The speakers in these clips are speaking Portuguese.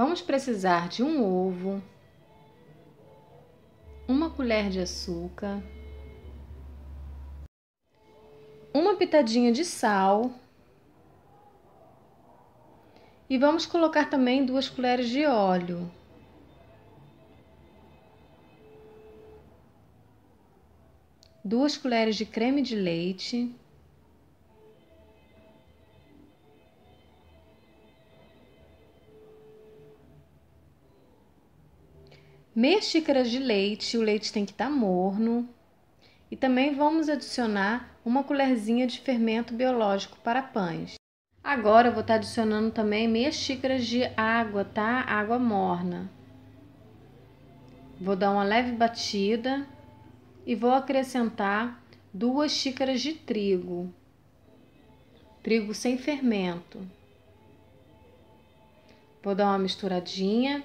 vamos precisar de um ovo, uma colher de açúcar, uma pitadinha de sal e vamos colocar também duas colheres de óleo. Duas colheres de creme de leite. meia xícara de leite, o leite tem que estar tá morno. E também vamos adicionar uma colherzinha de fermento biológico para pães. Agora eu vou estar tá adicionando também meia xícara de água, tá? Água morna. Vou dar uma leve batida e vou acrescentar duas xícaras de trigo. Trigo sem fermento. Vou dar uma misturadinha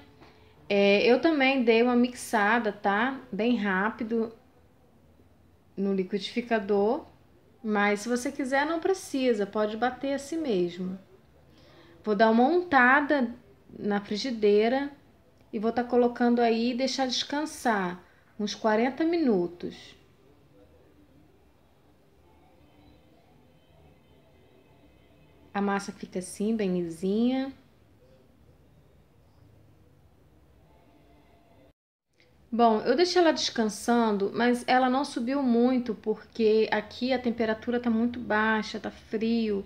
é, eu também dei uma mixada, tá? Bem rápido no liquidificador, mas se você quiser não precisa, pode bater assim mesmo. Vou dar uma untada na frigideira e vou estar tá colocando aí e deixar descansar uns 40 minutos. A massa fica assim, bem lisinha. Bom, eu deixei ela descansando, mas ela não subiu muito porque aqui a temperatura está muito baixa, está frio.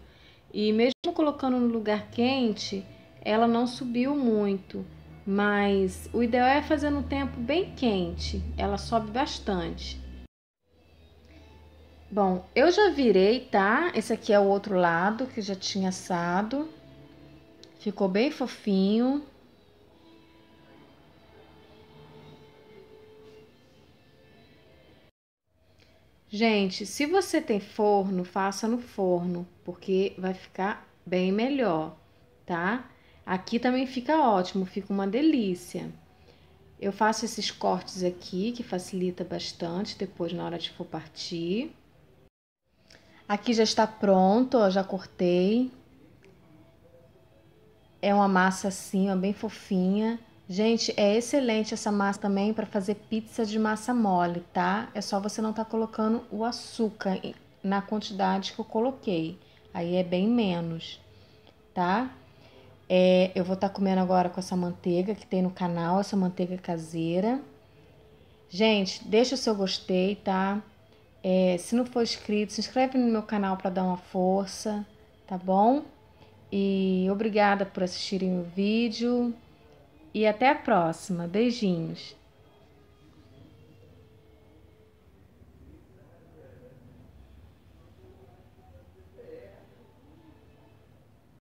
E mesmo colocando no lugar quente, ela não subiu muito. Mas o ideal é fazer no tempo bem quente, ela sobe bastante. Bom, eu já virei, tá? Esse aqui é o outro lado que já tinha assado. Ficou bem fofinho. Gente, se você tem forno, faça no forno, porque vai ficar bem melhor, tá? Aqui também fica ótimo, fica uma delícia. Eu faço esses cortes aqui, que facilita bastante depois na hora de for partir. Aqui já está pronto, ó, já cortei. É uma massa assim, ó, bem fofinha. Gente, é excelente essa massa também para fazer pizza de massa mole, tá? É só você não estar tá colocando o açúcar na quantidade que eu coloquei. Aí é bem menos, tá? É, eu vou estar tá comendo agora com essa manteiga que tem no canal, essa manteiga caseira. Gente, deixa o seu gostei, tá? É, se não for inscrito, se inscreve no meu canal para dar uma força, tá bom? E obrigada por assistirem o vídeo e até a próxima. Beijinhos!